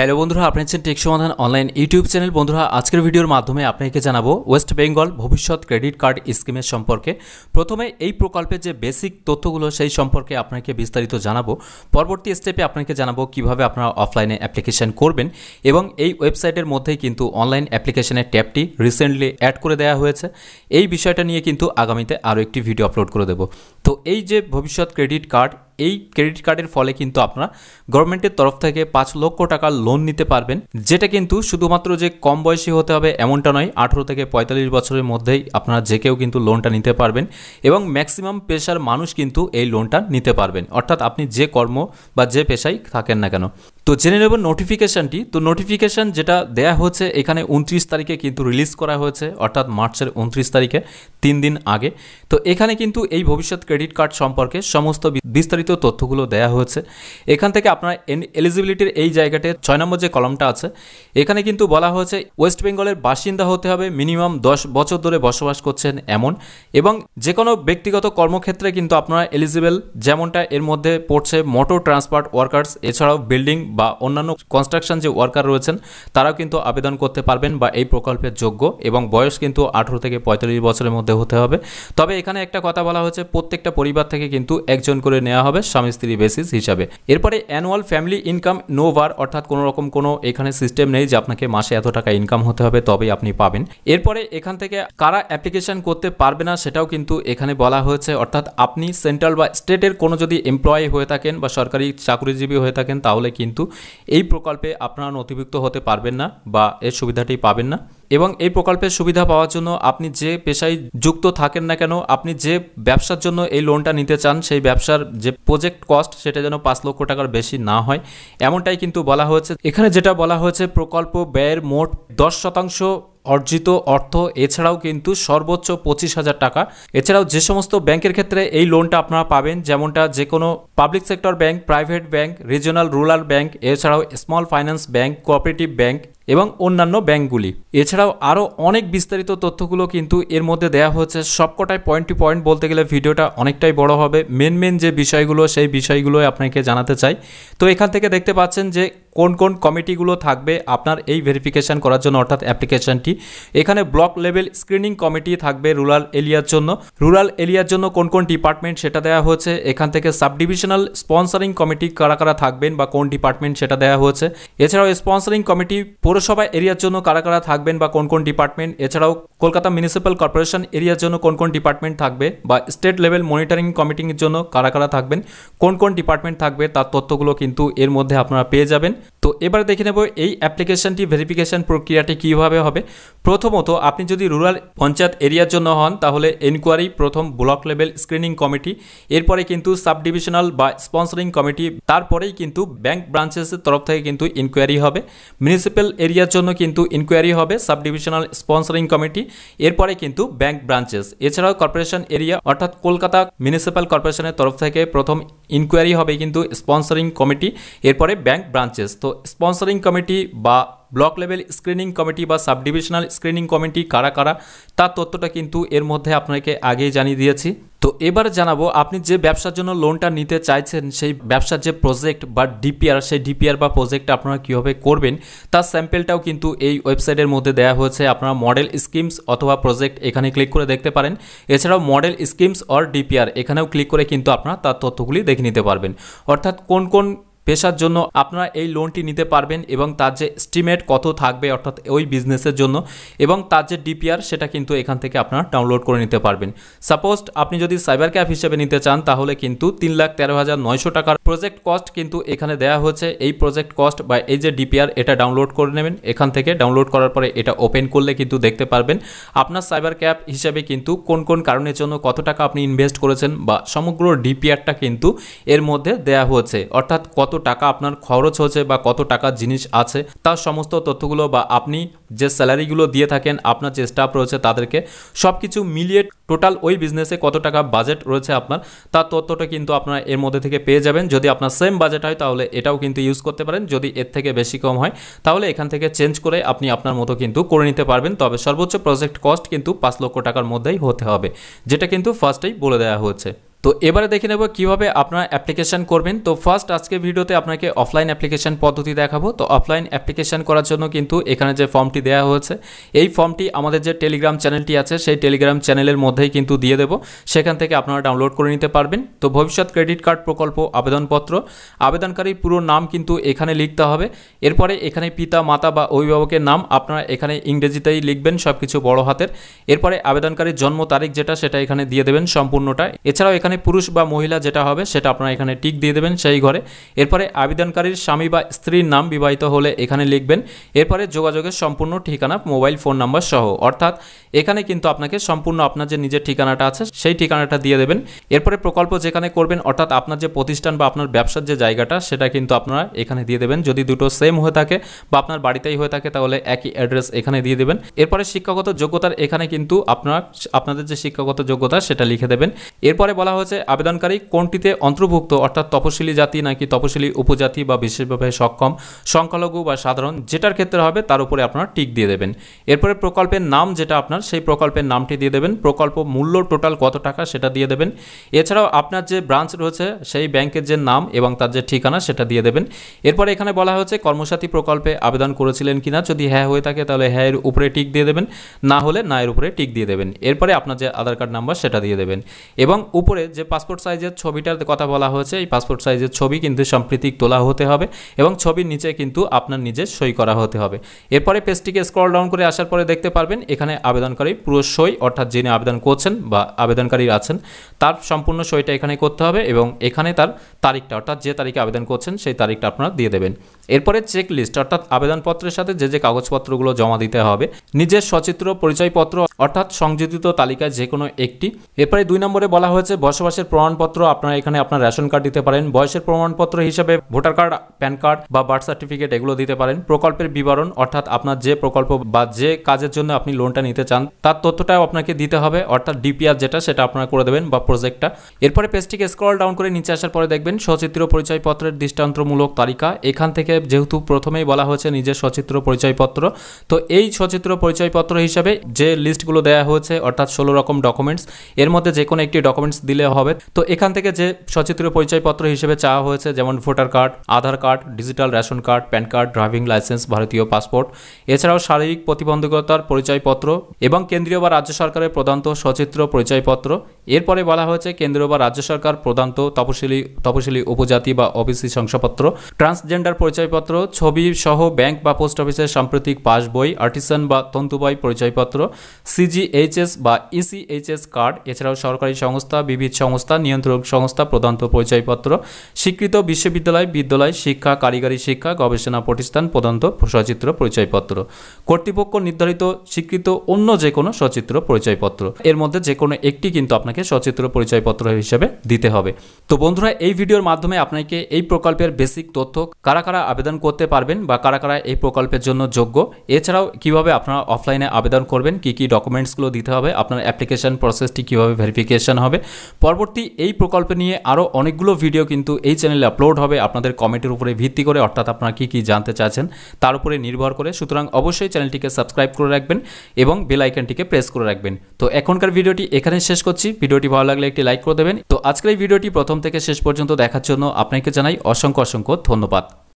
hello বন্ধুরা আপনার হচ্ছেন টেক সমাধান অনলাইন ইউটিউব চ্যানেল বন্ধুরা আজকের ভিডিওর মাধ্যমে আপনাকে জানাবো ওয়েস্ট বেঙ্গল ভবিষ্যৎ ক্রেডিট কার্ড স্কিমের সম্পর্কে প্রথমে এই প্রকল্পের যে বেসিক তথ্যগুলো সেই সম্পর্কে আপনাকে বিস্তারিত জানাবো পরবর্তী স্টেপে আপনাকে জানাবো কিভাবে আপনারা অফলাইনে অ্যাপ্লিকেশন করবেন এবং এই ওয়েবসাইটের মধ্যেই কিন্তু অনলাইন অ্যাপ্লিকেশনের ট্যাবটি রিসেন্টলি অ্যাড করে দেওয়া হয়েছে এই বিষয়টা নিয়ে কিন্তু আগামীতে আরও একটি ভিডিও আপলোড করে দেবো তো এই যে ভবিষ্যৎ ক্রেডিট কার্ড এই ক্রেডিট কার্ডের ফলে কিন্তু আপনারা গভর্নমেন্টের তরফ থেকে পাঁচ লক্ষ টাকার লোন নিতে পারবেন যেটা কিন্তু শুধুমাত্র যে কম বয়সী হতে হবে এমনটা নয় আঠেরো থেকে পঁয়তাল্লিশ বছরের মধ্যেই আপনারা যে কেউ কিন্তু লোনটা নিতে পারবেন এবং ম্যাক্সিমাম পেশার মানুষ কিন্তু এই লোনটা নিতে পারবেন অর্থাৎ আপনি যে কর্ম বা যে পেশাই থাকেন না কেন তো জেনে নেব নোটিফিকেশানটি তো নোটিফিকেশান যেটা দেয়া হয়েছে এখানে উনত্রিশ তারিখে কিন্তু রিলিজ করা হয়েছে অর্থাৎ মার্চের উনত্রিশ তারিখে তিন দিন আগে তো এখানে কিন্তু এই ভবিষ্যৎ ক্রেডিট কার্ড সম্পর্কে সমস্ত বিস্তারিত তথ্যগুলো দেয়া হয়েছে এখান থেকে আপনার এলিজিবিলিটির এই জায়গাতে ছয় নম্বর যে কলমটা আছে এখানে কিন্তু বলা হয়েছে ওয়েস্ট বেঙ্গলের বাসিন্দা হতে হবে মিনিমাম দশ বছর ধরে বসবাস করছেন এমন এবং যে কোনো ব্যক্তিগত কর্মক্ষেত্রে কিন্তু আপনারা এলিজিবেল যেমনটা এর মধ্যে পড়ছে মোটর ট্রান্সপোর্ট ওয়ার্কার্স এছাড়াও বিল্ডিং বা অন্যান্য কনস্ট্রাকশন যে ওয়ার্কার রয়েছেন তারাও কিন্তু আবেদন করতে পারবেন বা এই প্রকল্পের যোগ্য এবং বয়স কিন্তু আঠেরো থেকে পঁয়তাল্লিশ বছরের মধ্যে হতে হবে তবে এখানে একটা কথা বলা হয়েছে প্রত্যেকটা পরিবার থেকে কিন্তু একজন করে নেওয়া হবে স্বামী স্ত্রী বেসিস হিসাবে এরপরে annual family income no bar অর্থাৎ কোনো রকম কোনো এখানে সিস্টেম নেই যে আপনাকে মাসে এত টাকা ইনকাম হতে হবে তবেই আপনি পাবেন এরপরে এখান থেকে কারা অ্যাপ্লিকেশন করতে পারবে না সেটাও কিন্তু এখানে বলা হয়েছে অর্থাৎ আপনি সেন্ট্রাল বা স্টেটের কোনো যদি এমপ্লয়ি হয়ে থাকেন বা সরকারি চাকরিজীবী হয়ে থাকেন তাহলে কিন্তু এই প্রকল্পে আপনারা নথিভুক্ত হতে পারবেন না বা এর সুবিধাটি পাবেন না এবং এই প্রকল্পের সুবিধা পাওয়ার জন্য আপনি যে পেশায় যুক্ত থাকেন না কেন আপনি যে ব্যবসার জন্য এই লোনটা নিতে চান সেই ব্যবসার যে প্রজেক্ট কস্ট সেটা যেন পাঁচ লক্ষ টাকার বেশি না হয় এমনটাই কিন্তু বলা হয়েছে এখানে যেটা বলা হয়েছে প্রকল্প ব্যয়ের মোট দশ শতাংশ অর্জিত অর্থ এছাড়াও কিন্তু সর্বোচ্চ পঁচিশ হাজার টাকা এছাড়াও যে সমস্ত ব্যাংকের ক্ষেত্রে এই লোনটা আপনারা পাবেন যেমনটা যে কোনো public sector bank private bank regional rural bank এছাড়াও small finance bank cooperative bank এবং অন্যান্য ব্যাঙ্কগুলি এছাড়াও আরও অনেক বিস্তারিত তথ্যগুলো কিন্তু এর মধ্যে দেয়া হচ্ছে সবকটায় পয়েন্ট টু পয়েন্ট বলতে গেলে ভিডিওটা অনেকটাই বড় হবে মেন মেন যে বিষয়গুলো সেই বিষয়গুলোই আপনাকে জানাতে চাই তো এখান থেকে দেখতে পাচ্ছেন যে কোন কোন কমিটিগুলো থাকবে আপনার এই ভেরিফিকেশান করার জন্য অর্থাৎ অ্যাপ্লিকেশানটি এখানে ব্লক লেভেল স্ক্রিনিং কমিটি থাকবে রুরাল এরিয়ার জন্য রুরাল এরিয়ার জন্য কোন কোন ডিপার্টমেন্ট সেটা দেওয়া হয়েছে এখান থেকে সাব ডিভিশনাল স্পন্সারিং কমিটি কারা কারা থাকবেন বা কোন ডিপার্টমেন্ট সেটা দেওয়া হয়েছে এছাড়াও স্পন্সারিং কমিটি পুরো পৌরসভা এরিয়ার জন্য কারা কারা থাকবেন বা কোন কোন ডিপার্টমেন্ট এছাড়াও কলকাতা মিউনিসিপ্যাল কর্পোরেশন এরিয়ার জন্য কোন কোন ডিপার্টমেন্ট থাকবে বা স্টেট লেভেল মনিটরিং কমিটির জন্য কারা কারা থাকবেন কোন কোন ডিপার্টমেন্ট থাকবে তার তথ্যগুলো কিন্তু এর মধ্যে আপনারা পেয়ে যাবেন তো এবার দেখে নেব এই অ্যাপ্লিকেশনটি ভেরিফিকেশন প্রক্রিয়াটি কীভাবে হবে প্রথমত আপনি যদি রুরাল পঞ্চায়েত এরিয়ার জন্য হন তাহলে এনকোয়ারি প্রথম ব্লক লেভেল স্ক্রিনিং কমিটি এরপরে কিন্তু সাব ডিভিশনাল বা স্পন্সরিং কমিটি তারপরেই কিন্তু ব্যাংক ব্রাঞ্চেসের তরফ থেকে কিন্তু ইনকোয়ারি হবে মিউনিসিপ্যাল এরিয়া চোন কিন্তু ইনকোয়ারি হবে সাবডিভিশনাল স্পন্সরিং কমিটি এরপরে কিন্তু ব্যাংক ব্রাঞ্চেস এছাড়াও কর্পোরেশন এরিয়া অর্থাৎ কলকাতা মিউনিসিপাল কর্পোরেশনের তরফ থেকে প্রথম ইনকোয়ারি হবে কিন্তু স্পন্সরিং কমিটি এরপরে ব্যাংক ব্রাঞ্চেস তো স্পন্সরিং কমিটি বা ব্লক লেভেল স্ক্রিনিং কমিটি বা সাব ডিভিশনাল স্ক্রিনিং কমিটি কারা কারা তার তথ্যটা কিন্তু এর মধ্যে আপনাকে আগেই জানিয়ে দিয়েছি তো এবার জানাবো আপনি যে ব্যবসার জন্য লোনটা নিতে চাইছেন সেই ব্যবসার যে প্রজেক্ট বা ডিপিআর সেই ডিপিআর বা প্রজেক্ট আপনারা কীভাবে করবেন তার স্যাম্পেলটাও কিন্তু এই ওয়েবসাইটের মধ্যে দেওয়া হয়েছে আপনারা মডেল স্কিমস অথবা প্রজেক্ট এখানে ক্লিক করে দেখতে পারেন এছাড়াও মডেল স্কিমস অর ডিপিআর এখানেও ক্লিক করে কিন্তু আপনারা তার তথ্যগুলি দেখে নিতে পারবেন অর্থাৎ কোন কোন পেশার জন্য আপনারা এই লোনটি নিতে পারবেন এবং তার যে স্টিমেট কত থাকবে অর্থাৎ ওই বিজনেসের জন্য এবং তার যে ডিপিআর সেটা কিন্তু এখান থেকে আপনারা ডাউনলোড করে নিতে পারবেন সাপোজ আপনি যদি সাইবার ক্যাফ হিসেবে নিতে চান তাহলে কিন্তু তিন লাখ তেরো হাজার নয়শো টাকার প্রজেক্ট কস্ট কিন্তু এখানে দেয়া হয়েছে এই প্রজেক্ট কস্ট বা এই যে ডিপিআর এটা ডাউনলোড করে নেবেন এখান থেকে ডাউনলোড করার পরে এটা ওপেন করলে কিন্তু দেখতে পারবেন আপনার সাইবার ক্যাপ হিসেবে কিন্তু কোন কোন কারণের জন্য কত টাকা আপনি ইনভেস্ট করেছেন বা সমগ্র ডিপিআরটা কিন্তু এর মধ্যে দেয়া হয়েছে অর্থাৎ কত টাকা আপনার খরচ হচ্ছে বা কত টাকা জিনিস আছে তার সমস্ত তথ্যগুলো বা আপনি যে স্যালারিগুলো দিয়ে থাকেন আপনার যে স্টাফ রয়েছে তাদেরকে সব কিছু মিলিয়ে টোটাল ওই বিজনেসে কত টাকা বাজেট রয়েছে আপনার তার তথ্যটা কিন্তু আপনারা এর মধ্যে থেকে পেয়ে যাবেন যদি আপনার সেম বাজেট হয় তাহলে এটাও কিন্তু ইউজ করতে পারেন যদি এর থেকে বেশি কম হয় তাহলে এখান থেকে চেঞ্জ করে আপনি আপনার মতো কিন্তু করে নিতে পারবেন তবে সর্বোচ্চ প্রজেক্ট কস্ট কিন্তু পাঁচ লক্ষ টাকার মধ্যেই হতে হবে যেটা কিন্তু ফার্স্টেই বলে দেওয়া হয়েছে তো এবারে দেখে নেব কীভাবে আপনারা অ্যাপ্লিকেশান করবেন তো ফার্স্ট আজকে ভিডিওতে আপনাকে অফলাইন অ্যাপ্লিকেশান পদ্ধতি দেখাবো তো অফলাইন অ্যাপ্লিকেশান করার জন্য কিন্তু এখানে যে ফর্মটি দেওয়া হয়েছে এই ফর্মটি আমাদের যে টেলিগ্রাম চ্যানেলটি আছে সেই টেলিগ্রাম চ্যানেলের মধ্যেই কিন্তু দিয়ে দেবো সেখান থেকে আপনারা ডাউনলোড করে নিতে পারবেন তো ভবিষ্যৎ ক্রেডিট কার্ড প্রকল্প আবেদনপত্র আবেদনকারীর পুরো নাম কিন্তু এখানে লিখতে হবে এরপরে এখানে পিতা মাতা বা অভিভাবকের নাম আপনারা এখানে ইংরেজিতেই লিখবেন সব কিছু বড় হাতের এরপরে আবেদনকারীর জন্ম তারিখ যেটা সেটা এখানে দিয়ে দেবেন সম্পূর্ণটা এছাড়াও এখানে পুরুষ বা মহিলা যেটা হবে সেটা আপনারা এখানে টিক দিয়ে দেবেন সেই ঘরে এরপরে আবেদনকারীর স্বামী বা স্ত্রীর নাম বিবাহিত হলে এখানে লিখবেন এরপরে যোগাযোগের সম্পূর্ণ ঠিকানা মোবাইল ফোন নাম্বার সহ অর্থাৎ এখানে কিন্তু আপনাকে সম্পূর্ণ আপনার যে নিজের ঠিকানাটা আছে সেই ঠিকানাটা দিয়ে দেবেন এরপরে প্রকল্প যেখানে করবেন অর্থাৎ আপনার যে প্রতিষ্ঠান বা আপনার ব্যবসার যে জায়গাটা সেটা কিন্তু আপনারা এখানে দিয়ে দেবেন যদি দুটো সেম হয়ে থাকে বা আপনার বাড়িতেই হয়ে থাকে তাহলে একই অ্যাড্রেস এখানে দিয়ে দেবেন এরপরে শিক্ষাগত যোগ্যতার এখানে কিন্তু আপনার আপনাদের যে শিক্ষাগত যোগ্যতা সেটা লিখে দেবেন এরপরে বলা হয়েছে আবেদনকারী কোনটিতে অন্তর্ভুক্ত অর্থাৎ তপশিলি জাতি নাকি তপশিলি উপজাতি বা বিশেষভাবে সক্ষম সংখ্যালঘু বা সাধারণ যেটার ক্ষেত্রে হবে তার উপরে আপনারা টিক দিয়ে দেবেন এরপরে প্রকল্পের নাম যেটা আপনার সেই প্রকল্পের নামটি দিয়ে দেবেন প্রকল্প মূল্য টোটাল কত টাকা সেটা দিয়ে দেবেন এছাড়াও আপনার যে ব্রাঞ্চ রয়েছে সেই ব্যাংকের যে নাম এবং তার যে ঠিকানা সেটা দিয়ে দেবেন এরপরে এখানে বলা হয়েছে কর্মসাথী প্রকল্পে আবেদন করেছিলেন কিনা যদি হ্যাঁ হয়ে থাকে তাহলে হ্যাঁ এর উপরে টিক দিয়ে দেবেন না হলে না এর উপরে টিক দিয়ে দেবেন এরপরে আপনার যে আধার কার্ড নাম্বার সেটা দিয়ে দেবেন এবং উপরে যে পাসপোর্ট সাইজের ছবিটার কথা বলা হয়েছে এই পাসপোর্ট সাইজের ছবি কিন্তু সাম্প্রতিক তোলা হতে হবে এবং ছবির নিচে কিন্তু আপনার নিজের সই করা হতে হবে এরপরে পেজটিকে স্ক্রল ডাউন করে আসার পরে দেখতে পারবেন এখানে আবেদনকারী পুরো সই অর্থাৎ যিনি আবেদন করছেন বা আবেদনকারী আছেন তার সম্পূর্ণ সইটা এখানে করতে হবে এবং এখানে তার তারিখটা অর্থাৎ যে তারিখে আবেদন করছেন সেই তারিখটা আপনারা দিয়ে দেবেন এরপরে চেক লিস্ট অর্থাৎ আবেদনপত্রের সাথে যে যে কাগজপত্রগুলো জমা দিতে হবে নিজের সচিত্র পরিচয়পত্র অর্থাৎ সংযোজিত তালিকায় যে কোনো একটি এরপরে দুই নম্বরে বলা হয়েছে বস বসবাসের প্রমাণপত্র আপনারা এখানে আপনার রেশন কার্ড দিতে পারেন বয়সের প্রমাণপত্র হিসেবে ভোটার কার্ড প্যান কার্ড বা বার্থ সার্টিফিকেট এগুলো দিতে পারেন প্রকল্পের বিবরণ অর্থাৎ আপনার যে প্রকল্প বা যে কাজের জন্য আপনি লোনটা নিতে চান তার তথ্যটাও আপনাকে দিতে হবে অর্থাৎ ডিপিআর যেটা সেটা আপনারা করে দেবেন বা প্রজেক্টটা এরপরে পেজটিকে স্ক্রল ডাউন করে নিচে আসার পরে দেখবেন সচিত্র পরিচয়পত্রের দৃষ্টান্তমূলক তালিকা এখান থেকে যেহেতু প্রথমেই বলা হয়েছে নিজের সচিত্র পরিচয়পত্র তো এই সচিত্র পরিচয়পত্র হিসাবে যে লিস্টগুলো দেয়া হয়েছে অর্থাৎ ষোলো রকম ডকুমেন্টস এর মধ্যে যে কোনো একটি ডকুমেন্টস দিলে দেওয়া হবে তো এখান থেকে যে সচিত্র পরিচয়পত্র হিসেবে চাওয়া হয়েছে যেমন voter card Aadhaar card digital ration card PAN card driving licence ভারতীয় পাসপোর্ট এছাড়াও শারীরিক প্রতিবন্ধকতার পরিচয়পত্র এবং কেন্দ্রীয় বা রাজ্য সরকারের প্রদান্ত সচিত্র পরিচয়পত্র এরপরে বলা হয়েছে কেন্দ্র বা রাজ্য সরকার প্রদান্ত তপশিলি তপশিলি উপজাতি বা অফিসি শংসাপত্র ট্রান্সজেন্ডার পরিচয়পত্র ছবি সহ ব্যাংক বা পোস্ট অফিসের সাম্প্রতিক পাস বই আর্টিসান বা তন্তুবাই পরিচয়পত্র সিজিএইচএস বা ইসিএইচএস কার্ড এছাড়াও সরকারি সংস্থা বিবিধ সংস্থা নিয়ন্ত্রক সংস্থা প্রদান্ত পরিচয়পত্র স্বীকৃত বিশ্ববিদ্যালয় বিদ্যালয় শিক্ষা কারিগরি শিক্ষা গবেষণা প্রতিষ্ঠান প্রদান্ত সচিত্র পরিচয়পত্র কর্তৃপক্ষ নির্ধারিত স্বীকৃত অন্য যে কোনো সচিত্র পরিচয়পত্র এর মধ্যে যে কোনো একটি কিন্তু আপনাকে সচিত্র পরিচয়পত্র হিসেবে দিতে হবে তো বন্ধুরা এই ভিডিওর মাধ্যমে আপনাকে এই প্রকল্পের বেসিক তথ্য কারা কারা আবেদন করতে পারবেন বা কারা কারা এই প্রকল্পের জন্য যোগ্য এছাড়াও কিভাবে আপনারা অফলাইনে আবেদন করবেন কি কি ডকুমেন্টসগুলো দিতে হবে আপনার অ্যাপ্লিকেশন প্রসেসটি কীভাবে ভেরিফিকেশন হবে পরবর্তী এই প্রকল্প নিয়ে আরও অনেকগুলো ভিডিও কিন্তু এই চ্যানেলে আপলোড হবে আপনাদের কমেন্টের উপরে ভিত্তি করে অর্থাৎ আপনারা কী কী জানতে চাচ্ছেন তার উপরে নির্ভর করে সুতরাং অবশ্যই চ্যানেলটিকে সাবস্ক্রাইব করে রাখবেন এবং বেলাইকানটিকে প্রেস করে রাখবেন তো এখনকার ভিডিওটি এখানে শেষ করছি ভিডিওটি ভালো লাগলে একটি লাইক করে দেবেন তো আজকের এই ভিডিওটি প্রথম থেকে শেষ পর্যন্ত দেখার জন্য আপনাকে জানাই অসংখ্য অসংখ্য ধন্যবাদ